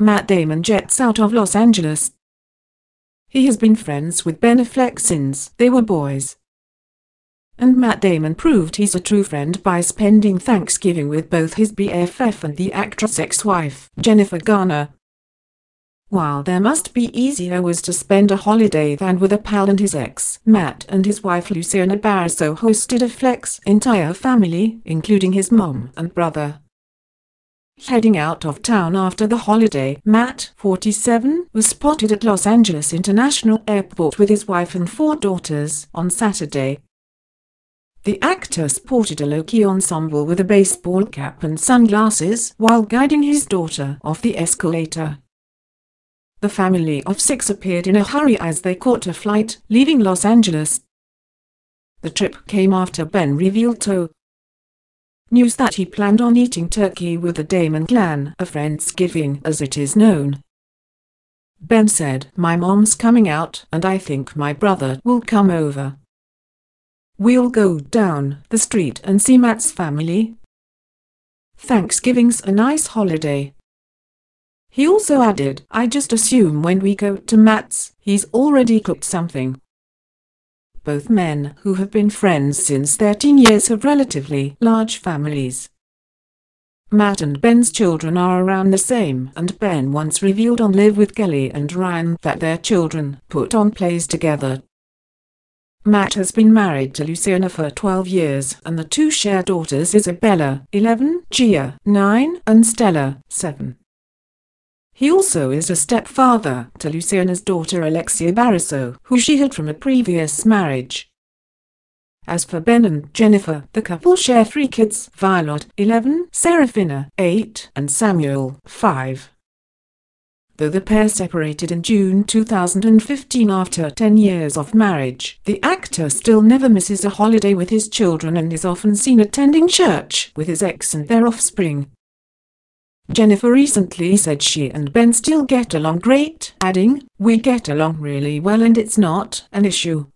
Matt Damon jets out of Los Angeles. He has been friends with Ben Affleck since they were boys. And Matt Damon proved he's a true friend by spending Thanksgiving with both his BFF and the actress ex-wife, Jennifer Garner. While there must be easier ways to spend a holiday than with a pal and his ex, Matt and his wife Luciana Barroso hosted a flex entire family, including his mom and brother. Heading out of town after the holiday, Matt, 47, was spotted at Los Angeles International Airport with his wife and four daughters on Saturday. The actor sported a low-key ensemble with a baseball cap and sunglasses while guiding his daughter off the escalator. The family of six appeared in a hurry as they caught a flight, leaving Los Angeles. The trip came after Ben revealed to news that he planned on eating turkey with the Damon clan a Friendsgiving as it is known. Ben said, My mom's coming out and I think my brother will come over. We'll go down the street and see Matt's family. Thanksgiving's a nice holiday. He also added, I just assume when we go to Matt's, he's already cooked something both men who have been friends since 13 years have relatively large families. Matt and Ben's children are around the same, and Ben once revealed on Live with Kelly and Ryan that their children put on plays together. Matt has been married to Luciana for 12 years, and the two share daughters Isabella, 11, Gia, 9, and Stella, 7. He also is a stepfather to Luciana's daughter Alexia Barroso, who she had from a previous marriage. As for Ben and Jennifer, the couple share three kids, Violet, 11, Serafina, 8, and Samuel, 5. Though the pair separated in June 2015 after 10 years of marriage, the actor still never misses a holiday with his children and is often seen attending church with his ex and their offspring. Jennifer recently said she and Ben still get along great, adding, We get along really well and it's not an issue.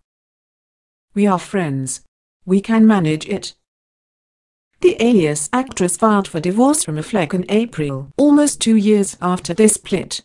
We are friends. We can manage it. The alias actress filed for divorce from Affleck in April, almost two years after this split.